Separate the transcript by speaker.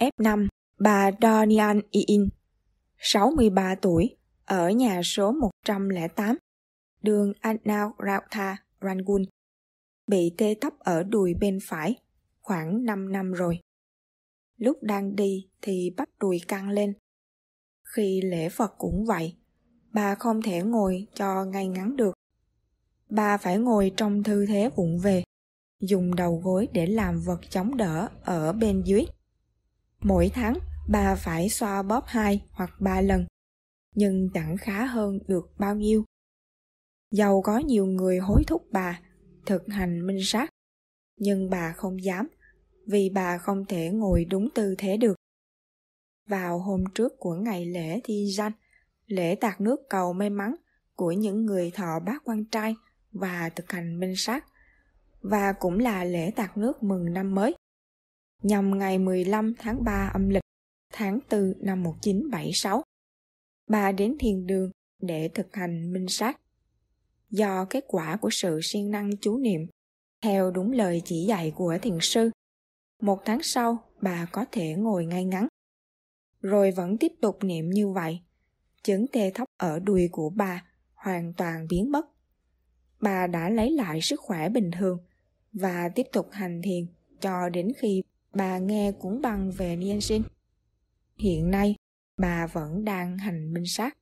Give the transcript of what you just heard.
Speaker 1: F5, bà Donian Yin, 63 tuổi, ở nhà số 108, đường Anao Rautha, Rangoon, bị tê tấp ở đùi bên phải, khoảng 5 năm rồi. Lúc đang đi thì bắt đùi căng lên. Khi lễ Phật cũng vậy, bà không thể ngồi cho ngay ngắn được. Bà phải ngồi trong tư thế vụng về, dùng đầu gối để làm vật chống đỡ ở bên dưới. Mỗi tháng, bà phải xoa bóp hai hoặc ba lần, nhưng chẳng khá hơn được bao nhiêu. Dầu có nhiều người hối thúc bà thực hành minh sát, nhưng bà không dám vì bà không thể ngồi đúng tư thế được. Vào hôm trước của ngày lễ thi danh, lễ tạc nước cầu may mắn của những người thọ bác quan trai và thực hành minh sát, và cũng là lễ tạc nước mừng năm mới nhằm ngày 15 tháng 3 âm lịch, tháng 4 năm 1976. Bà đến thiền đường để thực hành minh sát. Do kết quả của sự siêng năng chú niệm, theo đúng lời chỉ dạy của thiền sư, một tháng sau bà có thể ngồi ngay ngắn. Rồi vẫn tiếp tục niệm như vậy, chứng tê thấp ở đuôi của bà hoàn toàn biến mất. Bà đã lấy lại sức khỏe bình thường và tiếp tục hành thiền cho đến khi bà nghe cũng bằng về niên sinh Hiện nay, bà vẫn đang hành minh sát.